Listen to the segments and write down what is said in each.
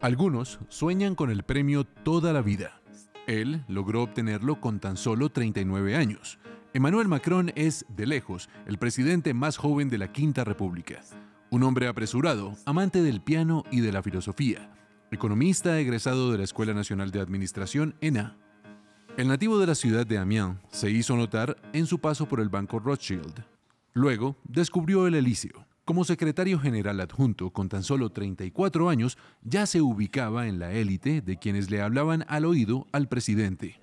Algunos sueñan con el premio toda la vida. Él logró obtenerlo con tan solo 39 años. Emmanuel Macron es, de lejos, el presidente más joven de la Quinta República. Un hombre apresurado, amante del piano y de la filosofía, economista egresado de la Escuela Nacional de Administración, ENA. El nativo de la ciudad de Amiens se hizo notar en su paso por el Banco Rothschild. Luego descubrió el Elíseo, como secretario general adjunto, con tan solo 34 años, ya se ubicaba en la élite de quienes le hablaban al oído al presidente.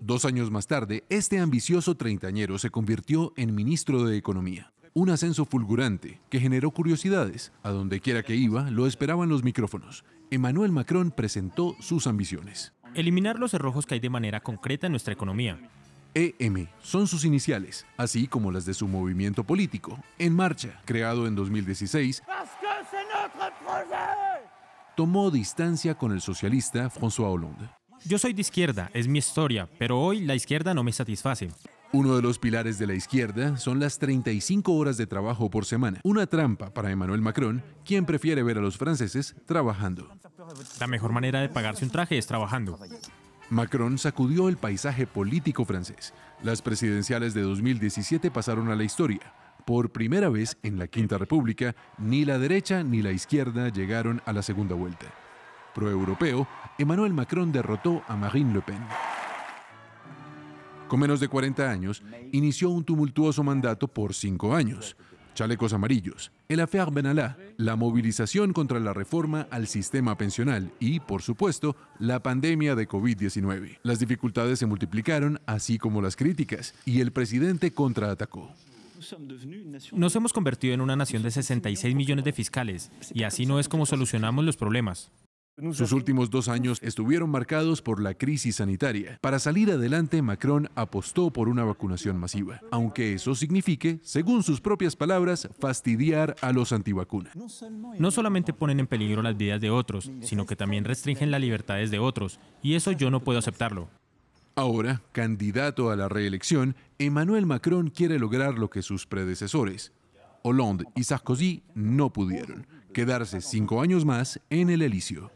Dos años más tarde, este ambicioso treintañero se convirtió en ministro de Economía. Un ascenso fulgurante que generó curiosidades. A donde quiera que iba, lo esperaban los micrófonos. Emmanuel Macron presentó sus ambiciones. Eliminar los cerrojos que hay de manera concreta en nuestra economía, EM son sus iniciales, así como las de su movimiento político, En Marcha, creado en 2016. Tomó distancia con el socialista François Hollande. Yo soy de izquierda, es mi historia, pero hoy la izquierda no me satisface. Uno de los pilares de la izquierda son las 35 horas de trabajo por semana, una trampa para Emmanuel Macron, quien prefiere ver a los franceses trabajando. La mejor manera de pagarse un traje es trabajando. Macron sacudió el paisaje político francés. Las presidenciales de 2017 pasaron a la historia. Por primera vez en la Quinta República, ni la derecha ni la izquierda llegaron a la segunda vuelta. Proeuropeo, Emmanuel Macron derrotó a Marine Le Pen. Con menos de 40 años, inició un tumultuoso mandato por cinco años. Chalecos amarillos, el affaire Benalá, la movilización contra la reforma al sistema pensional y, por supuesto, la pandemia de COVID-19. Las dificultades se multiplicaron, así como las críticas, y el presidente contraatacó. Nos hemos convertido en una nación de 66 millones de fiscales, y así no es como solucionamos los problemas. Sus últimos dos años estuvieron marcados por la crisis sanitaria. Para salir adelante, Macron apostó por una vacunación masiva, aunque eso signifique, según sus propias palabras, fastidiar a los antivacunas. No solamente ponen en peligro las vidas de otros, sino que también restringen las libertades de otros, y eso yo no puedo aceptarlo. Ahora, candidato a la reelección, Emmanuel Macron quiere lograr lo que sus predecesores, Hollande y Sarkozy, no pudieron, quedarse cinco años más en el elicio.